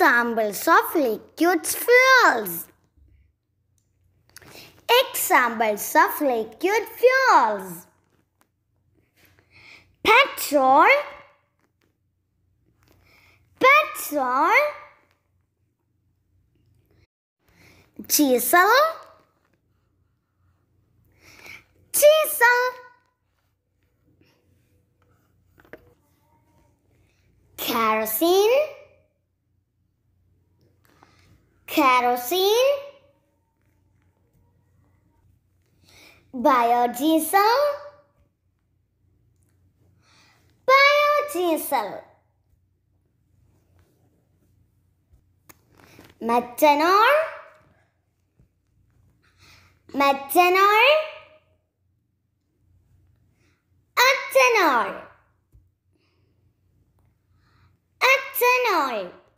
Examples of liquids fuels. Examples of liquid fuels. Petrol. Petrol. Diesel. Diesel. Kerosene kerosene, biodiesel, biodiesel, methanol, methanol, ethanol, ethanol.